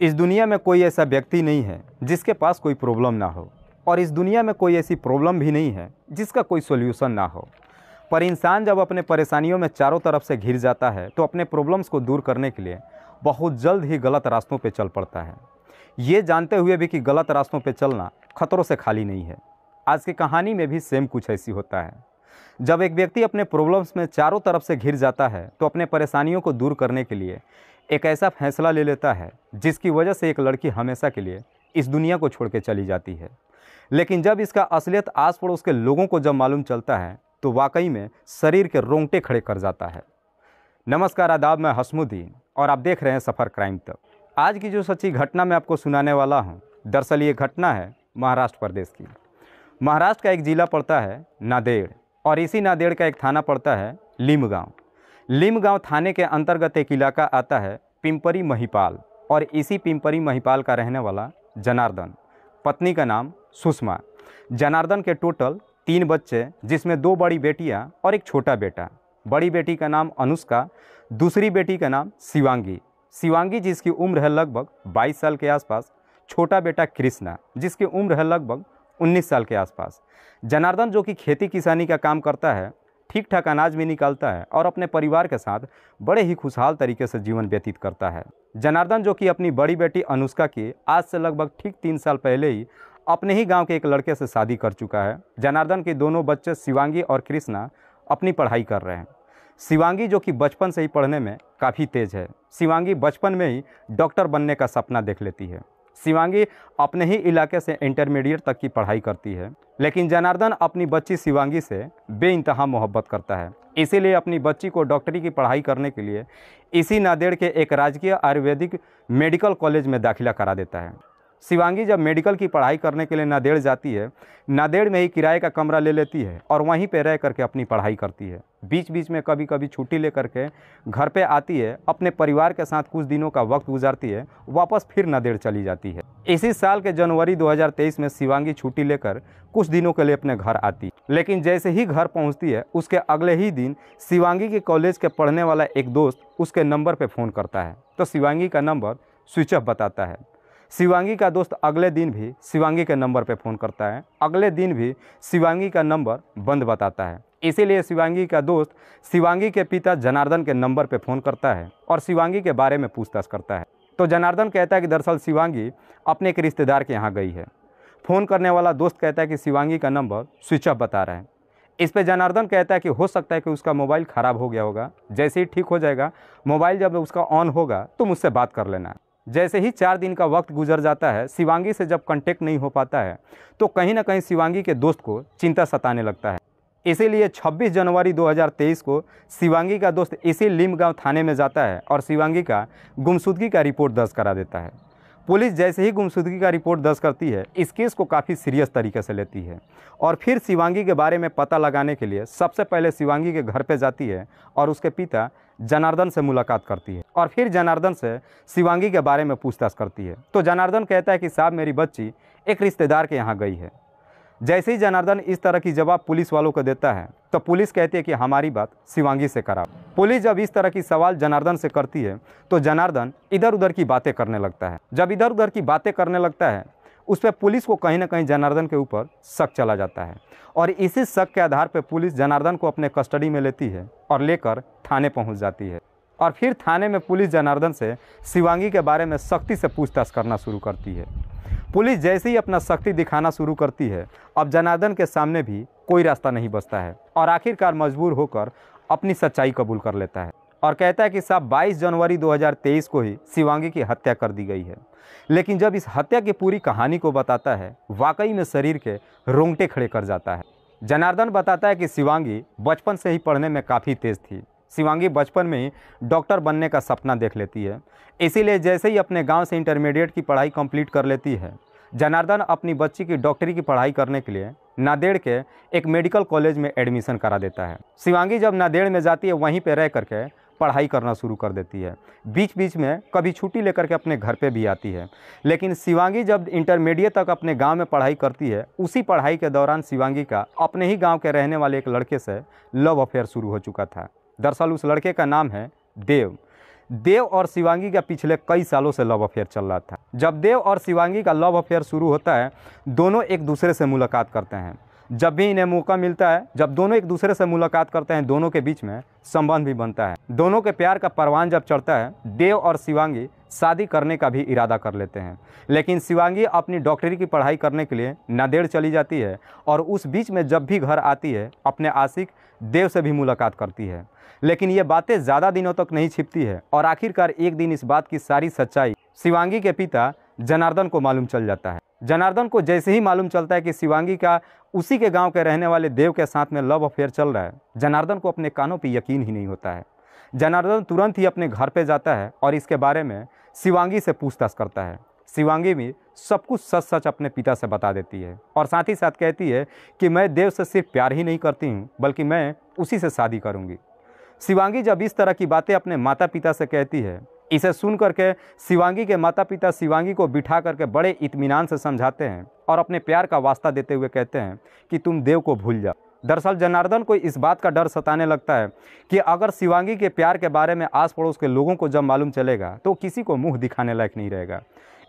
इस दुनिया में कोई ऐसा व्यक्ति नहीं है जिसके पास कोई प्रॉब्लम ना हो और इस दुनिया में कोई ऐसी प्रॉब्लम भी नहीं है जिसका कोई सोल्यूशन ना हो पर इंसान जब अपने परेशानियों में चारों तरफ से घिर जाता है तो अपने प्रॉब्लम्स को दूर करने के लिए बहुत जल्द ही गलत रास्तों पर चल पड़ता है ये जानते हुए भी कि गलत रास्तों पर चलना खतरों से खाली नहीं है आज की कहानी में भी सेम कुछ ऐसी होता है जब एक व्यक्ति अपने प्रॉब्लम्स में चारों तरफ से घिर जाता है तो अपने परेशानियों को दूर करने के लिए एक ऐसा फैसला ले लेता है जिसकी वजह से एक लड़की हमेशा के लिए इस दुनिया को छोड़ के चली जाती है लेकिन जब इसका असलियत आस पड़ोस के लोगों को जब मालूम चलता है तो वाकई में शरीर के रोंगटे खड़े कर जाता है नमस्कार आदाब मैं हसमुद्दीन और आप देख रहे हैं सफ़र क्राइम तक आज की जो सच्ची घटना मैं आपको सुनाने वाला हूँ दरअसल ये घटना है महाराष्ट्र प्रदेश की महाराष्ट्र का एक ज़िला पड़ता है नादेड़ और इसी नादेड़ का एक थाना पड़ता है लीम गाँव लिमगांव थाने के अंतर्गत एक इलाका आता है पिम्परी महिपाल और इसी पिंपरी महिपाल का रहने वाला जनार्दन पत्नी का नाम सुषमा जनार्दन के टोटल तीन बच्चे जिसमें दो बड़ी बेटियां और एक छोटा बेटा बड़ी बेटी का नाम अनुष्का दूसरी बेटी का नाम शिवांगी शिवांगी जिसकी उम्र है लगभग 22 साल के आसपास छोटा बेटा कृष्णा जिसकी उम्र है लगभग 19 साल के आसपास जनार्दन जो कि खेती किसानी का काम करता है ठीक ठाक अनाज भी निकालता है और अपने परिवार के साथ बड़े ही खुशहाल तरीके से जीवन व्यतीत करता है जनार्दन जो कि अपनी बड़ी बेटी अनुष्का की आज से लगभग ठीक तीन साल पहले ही अपने ही गांव के एक लड़के से शादी कर चुका है जनार्दन के दोनों बच्चे शिवांगी और कृष्णा अपनी पढ़ाई कर रहे हैं शिवांगी जो कि बचपन से ही पढ़ने में काफ़ी तेज़ है शिवांगी बचपन में ही डॉक्टर बनने का सपना देख लेती है शिवांगी अपने ही इलाके से इंटरमीडिएट तक की पढ़ाई करती है लेकिन जनार्दन अपनी बच्ची शिवांगी से बे मोहब्बत करता है इसीलिए अपनी बच्ची को डॉक्टरी की पढ़ाई करने के लिए इसी नादेड़ के एक राजकीय आयुर्वेदिक मेडिकल कॉलेज में दाखिला करा देता है शिवांगी जब मेडिकल की पढ़ाई करने के लिए नादेड़ जाती है नादेड़ में ही किराए का कमरा ले लेती है और वहीं पर रह करके अपनी पढ़ाई करती है बीच बीच में कभी कभी छुट्टी ले करके घर पे आती है अपने परिवार के साथ कुछ दिनों का वक्त गुजारती है वापस फिर नादेड़ चली जाती है इसी साल के जनवरी 2023 में शिवांगी छुट्टी लेकर कुछ दिनों के लिए अपने घर आती लेकिन जैसे ही घर पहुंचती है उसके अगले ही दिन शिवांगी के कॉलेज के पढ़ने वाला एक दोस्त उसके नंबर पर फ़ोन करता है तो शिवांगी का नंबर स्विच ऑफ बताता है शिवांगी का दोस्त अगले दिन भी शिवांगी के नंबर पर फ़ोन करता है अगले दिन भी शिवांगी का नंबर बंद बताता है इसीलिए शिवांगी का दोस्त शिवांगी के पिता जनार्दन के नंबर पर फ़ोन करता है और शिवांगी के बारे में पूछताछ करता है तो जनार्दन कहता है कि दरअसल शिवांगी अपने एक रिश्तेदार के यहाँ गई है फ़ोन करने वाला दोस्त कहता है कि शिवांगी का नंबर स्विच ऑफ बता रहा है इस पर जनार्दन कहता है कि हो सकता है कि उसका मोबाइल ख़राब हो गया होगा जैसे ही ठीक हो जाएगा मोबाइल जब उसका ऑन होगा तो मुझसे बात कर लेना जैसे ही चार दिन का वक्त गुजर जाता है शिवांगी से जब कांटेक्ट नहीं हो पाता है तो कहीं ना कहीं शिवांगी के दोस्त को चिंता सताने लगता है इसीलिए 26 जनवरी 2023 को शिवांगी का दोस्त इसी लिम गाँव थाने में जाता है और शिवांगी का गुमशुदगी का रिपोर्ट दर्ज करा देता है पुलिस जैसे ही गुमशुदगी का रिपोर्ट दर्ज करती है इस केस को काफ़ी सीरियस तरीके से लेती है और फिर शिवांगी के बारे में पता लगाने के लिए सबसे पहले शिवांगी के घर पर जाती है और उसके पिता जनार्दन से मुलाकात करती है और फिर जनार्दन से शिवांगी के बारे में पूछताछ करती है तो जनार्दन कहता है कि साहब मेरी बच्ची एक रिश्तेदार के यहाँ गई है जैसे ही जनार्दन इस तरह की जवाब पुलिस वालों को देता है तो पुलिस कहती है कि हमारी बात शिवांगी से करा पुलिस जब इस तरह की सवाल जनार्दन से करती है तो जनार्दन इधर उधर की बातें करने लगता है जब इधर उधर की बातें करने लगता है उस पर पुलिस को कहीं ना कहीं जनार्दन के ऊपर शक चला जाता है और इसी शक के आधार पर पुलिस जनार्दन को अपने कस्टडी में लेती है और लेकर थाने पहुँच जाती है और फिर थाने में पुलिस जनार्दन से शिवांगी के बारे में सख्ती से पूछताछ करना शुरू करती है पुलिस जैसे ही अपना शक्ति दिखाना शुरू करती है अब जनार्दन के सामने भी कोई रास्ता नहीं बचता है और आखिरकार मजबूर होकर अपनी सच्चाई कबूल कर लेता है और कहता है कि साहब 22 जनवरी 2023 को ही शिवांगी की हत्या कर दी गई है लेकिन जब इस हत्या की पूरी कहानी को बताता है वाकई में शरीर के रोंगटे खड़े कर जाता है जनार्दन बताता है कि शिवांगी बचपन से ही पढ़ने में काफ़ी तेज़ थी शिवांगी बचपन में ही डॉक्टर बनने का सपना देख लेती है इसीलिए जैसे ही अपने गांव से इंटरमीडिएट की पढ़ाई कंप्लीट कर लेती है जनार्दन अपनी बच्ची की डॉक्टरी की पढ़ाई करने के लिए नादेड़ के एक मेडिकल कॉलेज में एडमिशन करा देता है शिवांगी जब नादेड़ में जाती है वहीं पर रह करके पढ़ाई करना शुरू कर देती है बीच बीच में कभी छुट्टी लेकर के अपने घर पे भी आती है लेकिन शिवांगी जब इंटरमीडिएट तक अपने गांव में पढ़ाई करती है उसी पढ़ाई के दौरान शिवांगी का अपने ही गांव के रहने वाले एक लड़के से लव अफेयर शुरू हो चुका था दरअसल उस लड़के का नाम है देव देव और शिवांगी का पिछले कई सालों से लव अफेयर चल रहा था जब देव और शिवांगी का लव अफेयर शुरू होता है दोनों एक दूसरे से मुलाकात करते हैं जब भी इन्हें मौका मिलता है जब दोनों एक दूसरे से मुलाकात करते हैं दोनों के बीच में संबंध भी बनता है दोनों के प्यार का परवान जब चढ़ता है देव और शिवांगी शादी करने का भी इरादा कर लेते हैं लेकिन शिवांगी अपनी डॉक्टरी की पढ़ाई करने के लिए नादेड़ चली जाती है और उस बीच में जब भी घर आती है अपने आशिक देव से भी मुलाकात करती है लेकिन ये बातें ज़्यादा दिनों तक नहीं छिपती है और आखिरकार एक दिन इस बात की सारी सच्चाई शिवांगी के पिता जनार्दन को मालूम चल जाता है जनार्दन को जैसे ही मालूम चलता है कि शिवांगी का उसी के गांव के रहने वाले देव के साथ में लव अफेयर चल रहा है जनार्दन को अपने कानों पर यकीन ही नहीं होता है जनार्दन तुरंत ही अपने घर पर जाता है और इसके बारे में शिवांगी से पूछताछ करता है शिवांगी भी सब कुछ सच सच अपने पिता से बता देती है और साथ ही साथ कहती है कि मैं देव से सिर्फ प्यार ही नहीं करती हूँ बल्कि मैं उसी से शादी करूँगी शिवांगी जब इस तरह की बातें अपने माता पिता से कहती है इसे सुन करके शिवांगी के माता पिता शिवांगी को बिठा करके बड़े इतमान से समझाते हैं और अपने प्यार का वास्ता देते हुए कहते हैं कि तुम देव को भूल जाओ दरअसल जनार्दन को इस बात का डर सताने लगता है कि अगर शिवांगी के प्यार के बारे में आस पड़ोस के लोगों को जब मालूम चलेगा तो किसी को मुंह दिखाने लायक नहीं रहेगा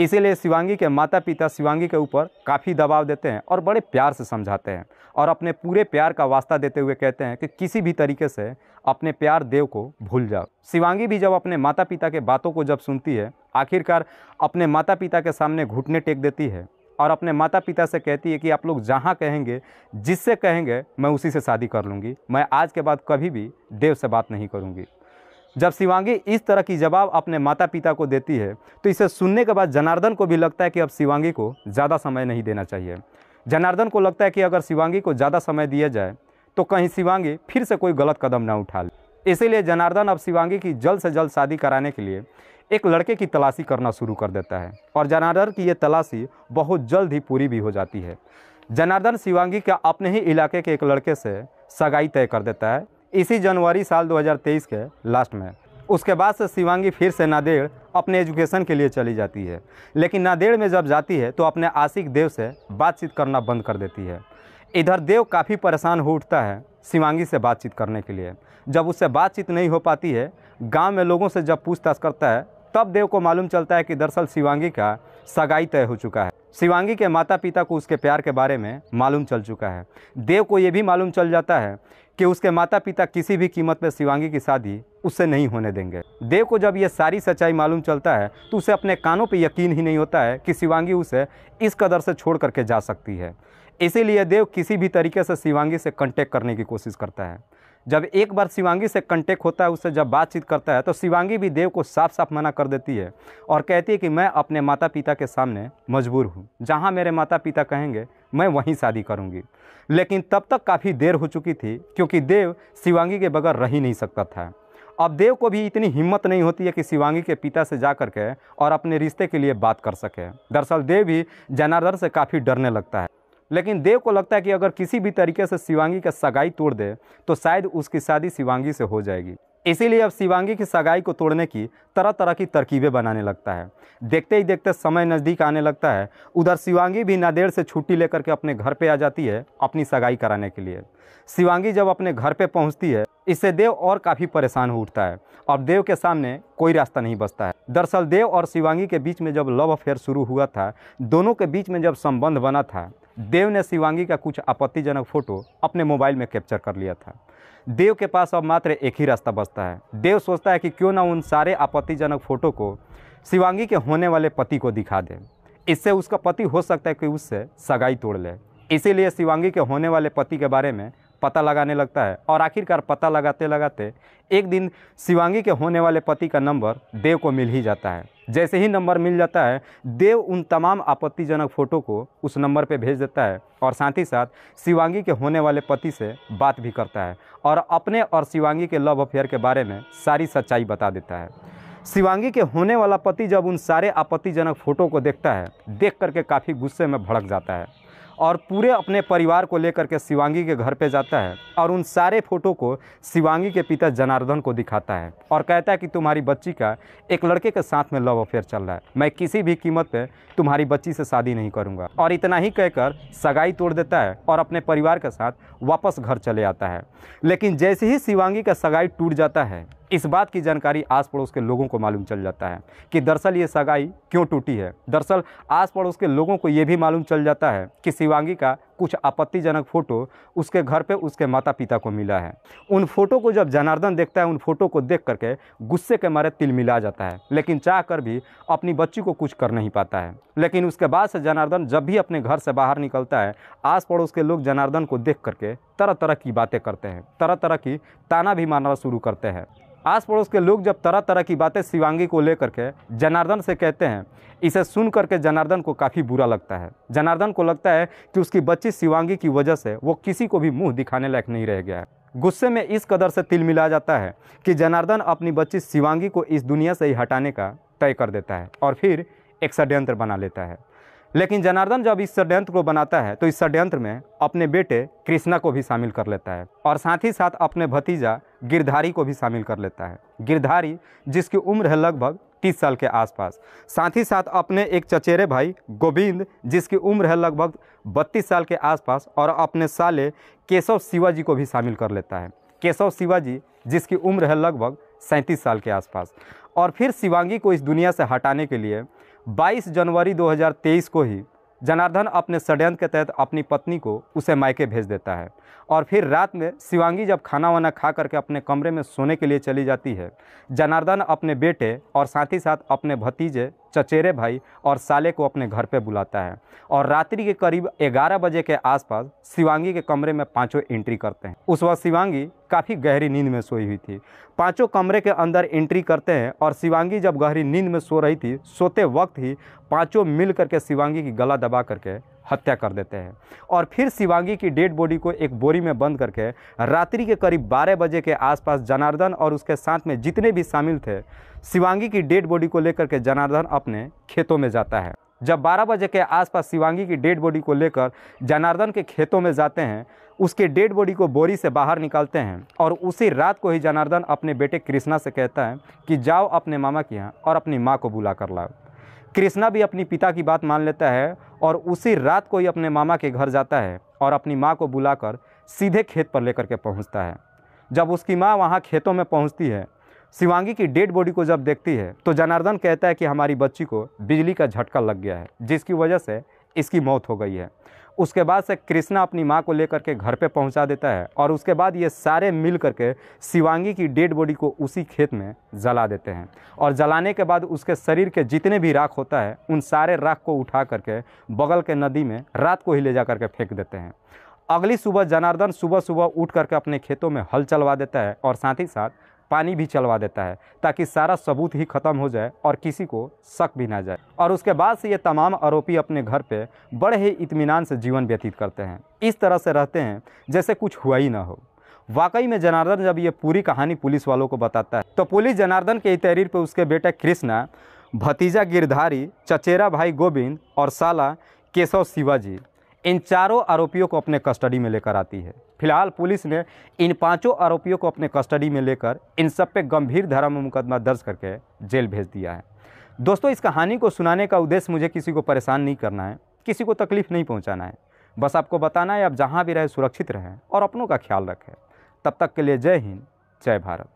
इसीलिए शिवांगी के माता पिता शिवांगी के ऊपर काफ़ी दबाव देते हैं और बड़े प्यार से समझाते हैं और अपने पूरे प्यार का वास्ता देते हुए कहते हैं कि किसी भी तरीके से अपने प्यार देव को भूल जाओ शिवांगी भी जब अपने माता पिता के बातों को जब सुनती है आखिरकार अपने माता पिता के सामने घुटने टेक देती है और अपने माता पिता से कहती है कि आप लोग जहाँ कहेंगे जिससे कहेंगे मैं उसी से शादी कर लूँगी मैं आज के बाद कभी भी देव से बात नहीं करूँगी जब शिवांगी इस तरह की जवाब अपने माता पिता को देती है तो इसे सुनने के बाद जनार्दन को भी लगता है कि अब शिवांगी को ज़्यादा समय नहीं देना चाहिए जनार्दन को लगता है कि अगर शिवांगी को ज़्यादा समय दिया जाए तो कहीं शिवांगी फिर से कोई गलत कदम ना उठा ले इसीलिए जनार्दन अब शिवांगी की जल्द से जल्द शादी कराने के लिए एक लड़के की तलाशी करना शुरू कर देता है और जनार्दन की ये तलाशी बहुत जल्द ही पूरी भी हो जाती है जनार्दन शिवांगी का अपने ही इलाके के एक लड़के से सगाई तय कर देता है इसी जनवरी साल 2023 के लास्ट में उसके बाद से शिवांगी फिर से नादेड़ अपने एजुकेशन के लिए चली जाती है लेकिन नादेड़ में जब जाती है तो अपने आशिक देव से बातचीत करना बंद कर देती है इधर देव काफ़ी परेशान हो उठता है शिवांगी से बातचीत करने के लिए जब उससे बातचीत नहीं हो पाती है गांव में लोगों से जब पूछताछ करता है तब देव को मालूम चलता है कि दरअसल शिवांगी का सगाई तय हो चुका है शिवांगी के माता पिता को उसके प्यार के बारे में मालूम चल चुका है देव को ये भी मालूम चल जाता है कि उसके माता पिता किसी भी कीमत पर शिवांगी की शादी उससे नहीं होने देंगे देव को जब यह सारी सच्चाई मालूम चलता है तो उसे अपने कानों पर यकीन ही नहीं होता है कि शिवांगी उसे इस कदर से छोड़ करके जा सकती है इसीलिए देव किसी भी तरीके से शिवांगी से कंटेक्ट करने की कोशिश करता है जब एक बार शिवांगी से कंटेक्ट होता है उससे जब बातचीत करता है तो शिवांगी भी देव को साफ साफ मना कर देती है और कहती है कि मैं अपने माता पिता के सामने मजबूर हूँ जहाँ मेरे माता पिता कहेंगे मैं वहीं शादी करूँगी लेकिन तब तक काफ़ी देर हो चुकी थी क्योंकि देव शिवांगी के बगैर रह ही नहीं सकता था अब देव को भी इतनी हिम्मत नहीं होती है कि शिवांगी के पिता से जा कर के और अपने रिश्ते के लिए बात कर सके दरअसल देव भी जनार्दन से काफ़ी डरने लगता है लेकिन देव को लगता है कि अगर किसी भी तरीके से शिवांगी का सगाई तोड़ दे तो शायद उसकी शादी शिवांगी से हो जाएगी इसीलिए अब शिवांगी की सगाई को तोड़ने की तरह तरह की तरकीबें बनाने लगता है देखते ही देखते समय नज़दीक आने लगता है उधर शिवांगी भी नादेर से छुट्टी लेकर के अपने घर पे आ जाती है अपनी सगाई कराने के लिए शिवांगी जब अपने घर पे पहुंचती है इससे देव और काफ़ी परेशान हो उठता है अब देव के सामने कोई रास्ता नहीं बचता है दरअसल देव और शिवांगी के बीच में जब लव अफेयर शुरू हुआ था दोनों के बीच में जब संबंध बना था देव ने शिवांगी का कुछ आपत्तिजनक फोटो अपने मोबाइल में कैप्चर कर लिया था देव के पास अब मात्र एक ही रास्ता बचता है देव सोचता है कि क्यों ना उन सारे आपत्तिजनक फोटो को शिवांगी के होने वाले पति को दिखा दें इससे उसका पति हो सकता है कि उससे सगाई तोड़ ले इसीलिए शिवांगी के होने वाले पति के बारे में पता लगाने लगता है और आखिरकार पता लगाते लगाते एक दिन शिवांगी के होने वाले पति का नंबर देव को मिल ही जाता है जैसे ही नंबर मिल जाता है देव उन तमाम आपत्तिजनक फ़ोटो को उस नंबर पर भेज देता है और साथ ही साथ शिवांगी के होने वाले पति से बात भी करता है और अपने और शिवांगी के लव अफेयर के बारे में सारी सच्चाई बता देता है शिवांगी के होने वाला पति जब उन सारे आपत्तिजनक फ़ोटो को देखता है देख करके काफ़ी गुस्से में भड़क जाता है और पूरे अपने परिवार को लेकर के शिवांगी के घर पे जाता है और उन सारे फ़ोटो को शिवांगी के पिता जनार्दन को दिखाता है और कहता है कि तुम्हारी बच्ची का एक लड़के के साथ में लव अफेयर चल रहा है मैं किसी भी कीमत पर तुम्हारी बच्ची से शादी नहीं करूँगा और इतना ही कहकर सगाई तोड़ देता है और अपने परिवार के साथ वापस घर चले आता है लेकिन जैसे ही शिवांगी का सगाई टूट जाता है इस बात की जानकारी आस पड़ोस के लोगों को मालूम चल जाता है कि दरअसल ये सगाई क्यों टूटी है दरअसल आस पड़ोस के लोगों को ये भी मालूम चल जाता है कि शिवांगी का कुछ आपत्तिजनक फ़ोटो उसके घर पे उसके माता पिता को मिला है उन फोटो को जब जनार्दन देखता है उन फोटो को देख करके गुस्से के मारे तिल मिला जाता है लेकिन चाह कर भी अपनी बच्ची को कुछ कर नहीं पाता है लेकिन उसके बाद से जनार्दन जब भी अपने घर से बाहर निकलता है आस पड़ोस के लोग जनार्दन को देख करके तरह तरह की बातें करते हैं तरह तरह की ताना भी मारना शुरू करते हैं आस पड़ोस के लोग जब तरह तरह की बातें शिवांगी को लेकर के जनार्दन से कहते हैं इसे सुन करके जनार्दन को काफ़ी बुरा लगता है जनार्दन को लगता है कि उसकी बच्ची इसी शिवांगी की वजह से वो किसी को भी मुंह दिखाने लायक नहीं रह गया है गुस्से में इस कदर से तिल मिला जाता है कि जनार्दन अपनी बच्ची शिवांगी को इस दुनिया से ही हटाने का तय कर देता है और फिर एक षड्यंत्र बना लेता है लेकिन जनार्दन जब इस षड्यंत्र को बनाता है तो इस षड्यंत्र में अपने बेटे कृष्णा को भी शामिल कर लेता है और साथ ही साथ अपने भतीजा गिरधारी को भी शामिल कर लेता है गिरधारी जिसकी उम्र है लगभग तीस साल के आसपास साथ ही साथ अपने एक चचेरे भाई गोविंद जिसकी उम्र है लगभग बत्तीस साल के आसपास और अपने साले केशव शिवाजी को भी शामिल कर लेता है केशव शिवाजी जिसकी उम्र है लगभग सैंतीस साल के आसपास और फिर शिवांगी को इस दुनिया से हटाने के लिए 22 जनवरी 2023 को ही जनार्दन अपने षड्यंत्र के तहत अपनी पत्नी को उसे मायके भेज देता है और फिर रात में शिवांगी जब खाना वाना खा करके अपने कमरे में सोने के लिए चली जाती है जनार्दन अपने बेटे और साथ ही साथ अपने भतीजे चचेरे भाई और साले को अपने घर पे बुलाता है और रात्रि के करीब 11 बजे के आसपास शिवांगी के कमरे में पांचों एंट्री करते हैं उस वक्त शिवांगी काफ़ी गहरी नींद में सोई हुई थी पांचों कमरे के अंदर एंट्री करते हैं और शिवांगी जब गहरी नींद में सो रही थी सोते वक्त ही पांचों मिल करके शिवांगी की गला दबा करके हत्या कर देते हैं और फिर शिवांगी की डेड बॉडी को एक बोरी में बंद करके रात्रि के करीब बारह बजे के आसपास जनार्दन और उसके साथ में जितने भी शामिल थे शिवांगी की डेड बॉडी को लेकर के जनार्दन अपने खेतों में जाता है जब बारह बजे के आसपास शिवांगी की डेड बॉडी को लेकर जनार्दन के खेतों में जाते हैं उसके डेड बॉडी को बोरी से बाहर निकालते हैं और उसी रात को ही जनार्दन अपने बेटे कृष्णा से कहता है कि जाओ अपने मामा के यहाँ और अपनी माँ को बुला कर लाओ कृष्णा भी अपनी पिता की बात मान लेता है और उसी रात को ही अपने मामा के घर जाता है और अपनी माँ को बुलाकर सीधे खेत पर लेकर के पहुँचता है जब उसकी माँ वहाँ खेतों में पहुँचती है शिवांगी की डेड बॉडी को जब देखती है तो जनार्दन कहता है कि हमारी बच्ची को बिजली का झटका लग गया है जिसकी वजह से इसकी मौत हो गई है उसके बाद से कृष्णा अपनी माँ को लेकर के घर पे पहुँचा देता है और उसके बाद ये सारे मिल करके शिवांगी की डेड बॉडी को उसी खेत में जला देते हैं और जलाने के बाद उसके शरीर के जितने भी राख होता है उन सारे राख को उठा करके बगल के नदी में रात को ही ले जा करके फेंक देते हैं अगली सुबह जनार्दन सुबह सुबह उठ करके अपने खेतों में हल चलवा देता है और साथ ही साथ पानी भी चलवा देता है ताकि सारा सबूत ही ख़त्म हो जाए और किसी को शक भी ना जाए और उसके बाद से ये तमाम आरोपी अपने घर पे बड़े ही इत्मीनान से जीवन व्यतीत करते हैं इस तरह से रहते हैं जैसे कुछ हुआ ही ना हो वाकई में जनार्दन जब ये पूरी कहानी पुलिस वालों को बताता है तो पुलिस जनार्दन के तहरीर पर उसके बेटे कृष्णा भतीजा गिरधारी चचेरा भाई गोविंद और साला केशव शिवाजी इन चारों आरोपियों को अपने कस्टडी में लेकर आती है फिलहाल पुलिस ने इन पांचों आरोपियों को अपने कस्टडी में लेकर इन सब पे गंभीर धारा में मुकदमा दर्ज करके जेल भेज दिया है दोस्तों इस कहानी को सुनाने का उद्देश्य मुझे किसी को परेशान नहीं करना है किसी को तकलीफ नहीं पहुँचाना है बस आपको बताना है आप जहाँ भी रहें सुरक्षित रहें और अपनों का ख्याल रखें तब तक के लिए जय हिंद जय भारत